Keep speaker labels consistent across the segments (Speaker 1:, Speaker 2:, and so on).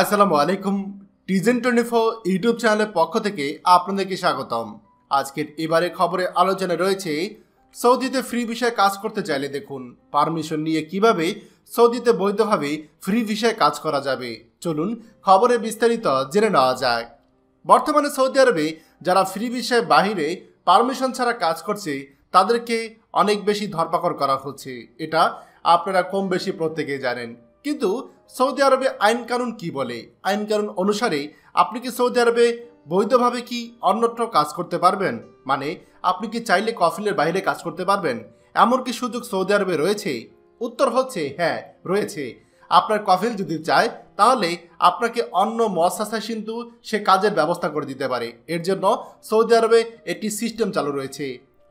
Speaker 1: আসসালামু আলাইকুম টিজেন twenty four YouTube চ্যানেলের পক্ষ থেকে আপনাদেরকে স্বাগতম আজকের এবারে খবরে আলোচনা রয়েছে সৌদিতে ফ্রি ভিসায় কাজ করতে চাইলে দেখুন পারমিশন নিয়ে কিভাবে সৌদিতে বৈধভাবে ফ্রি ভিসায় কাজ করা যাবে চলুন খবরে বিস্তারিত জেনে নেওয়া যাক বর্তমানে সৌদি আরবে যারা ফ্রি ভিসায় বাহিরে পারমিশন ছাড়া কাজ করছে তাদেরকে অনেক বেশি ধরপাকড় করা হচ্ছে এটা আপনারা কম বেশি প্রত্যেকেই জানেন কিন্তু সৌদি আরবে আইন কানুন কি বলে আইন কানুন অনুসারে আপনি কি সৌদি আরবে বৈধভাবে কি অন্যত্র কাজ করতে পারবেন মানে আপনি কি চাইলে কফিলের বাইরে কাজ করতে পারবেন এমন কি সুযোগ সৌদি আরবে রয়েছে উত্তর হচ্ছে হ্যাঁ রয়েছে আপনার কফিল যদি চায় তাহলে আপনাকে অন্য মহাসাসায় কিন্তু সে কাজের ব্যবস্থা করে দিতে পারে এর জন্য সৌদি আরবে একটি সিস্টেম চালু রয়েছে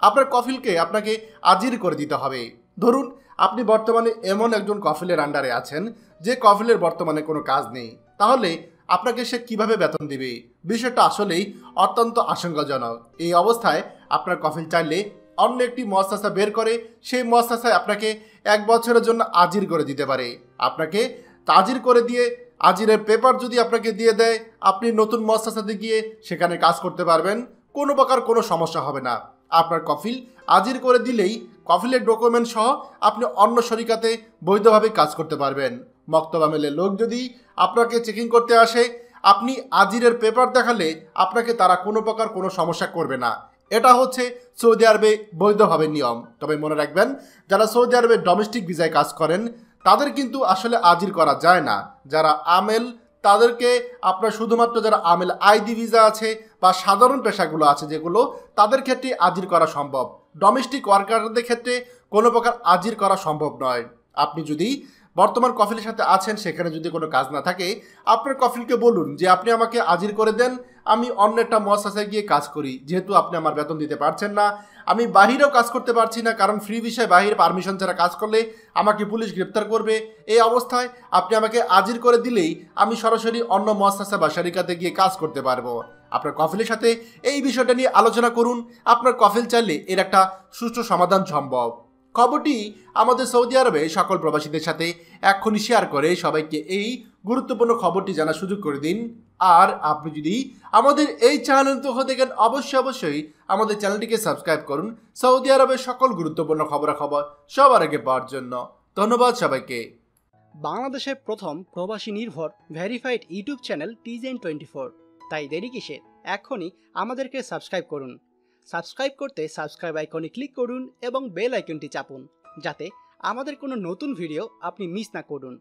Speaker 1: আপনার কফিলকে আপনাকে আজির করে দিতে হবে ধরুন আপনি বর্তমানে এমন একজন কফিলের আন্ডারে আছেন যে কফিলের বর্তমানে কোনো কাজ নেই তাহলে আপনাকে সে কিভাবে বেতন দিবে বিষয়টা আসলেই অত্যন্ত আশঙ্কাজনক এই অবস্থায় আপনার কফিল চাইলে অন্য একটি মস্তাসা বের করে সেই মস্তাসায় আপনাকে এক বছরের জন্য আজির করে দিতে পারে আপনাকে তাজির করে দিয়ে আজিরের পেপার যদি আপনাকে দিয়ে দেয় আপনি নতুন মস্তাসাতে গিয়ে সেখানে কাজ করতে পারবেন কোনো প্রকার কোনো সমস্যা হবে না আপনার কফিল আজির করে দিলেই কফিলের ডকুমেন্ট সহ আপনি অন্য শরিকাতে বৈধভাবে কাজ করতে পারবেন মক্তবা মেলে লোক যদি আপনাকে চেকিং করতে আসে আপনি আজিরের পেপার দেখালে আপনাকে তারা কোনো প্রকার কোনো সমস্যা করবে না এটা হচ্ছে সৌদি আরবে বৈধভাবে নিয়ম তবে মনে রাখবেন যারা সৌদি আরবে ডোমেস্টিক ভিসায় কাজ করেন তাদের কিন্তু আসলে আজির করা যায় না যারা আমেল তাদেরকে আপনার শুধুমাত্র যারা আমেল আইডি ভিসা আছে বা সাধারণ পেশাগুলো আছে যেগুলো তাদের ক্ষেত্রে আজির করা সম্ভব ডোমেস্টিক ওয়ার্কারদের ক্ষেত্রে কোনো প্রকার আজির করা সম্ভব নয় আপনি যদি বর্তমান কফিলের সাথে আছেন সেখানে যদি কোনো কাজ না থাকে আপনার কফিলকে বলুন যে আপনি আমাকে আজির করে দেন আমি অন্য একটা মহাসাসায় গিয়ে কাজ করি যেহেতু আপনি আমার বেতন দিতে পারছেন না আমি বাহিরেও কাজ করতে পারছি না কারণ ফ্রি ভিসায় বাহির পারমিশন ছাড়া কাজ করলে আমাকে পুলিশ গ্রেপ্তার করবে এই অবস্থায় আপনি আমাকে আজির করে দিলেই আমি সরাসরি অন্য মহাসা বা সারিকাতে গিয়ে কাজ করতে পারবো আপনার কফিলের সাথে এই বিষয়টা নিয়ে আলোচনা করুন আপনার কফিল চাইলে এর একটা সুষ্ঠু সমাধান সম্ভব খবরটি আমাদের সৌদি আরবে সকল প্রবাসীদের সাথে এক্ষুনি শেয়ার করে সবাইকে এই গুরুত্বপূর্ণ খবরটি জানার সুযোগ করে দিন আর আপনি যদি আমাদের এই চ্যানেল তো হতে গেলে অবশ্যই অবশ্যই আমাদের চ্যানেলটিকে সাবস্ক্রাইব করুন সৌদি আরবের সকল গুরুত্বপূর্ণ খবরাখবর সবার আগে পাওয়ার জন্য ধন্যবাদ সবাইকে বাংলাদেশের প্রথম প্রবাসী নির্ভর ভেরিফাইড ইউটিউব চ্যানেল টিজেন টোয়েন্টি ফোর তাই দেরি কিসে এখনই আমাদেরকে সাবস্ক্রাইব করুন সাবস্ক্রাইব করতে সাবস্ক্রাইব আইকনে ক্লিক করুন এবং বেল আইকনটি চাপুন যাতে আমাদের কোনো নতুন ভিডিও আপনি মিস না করুন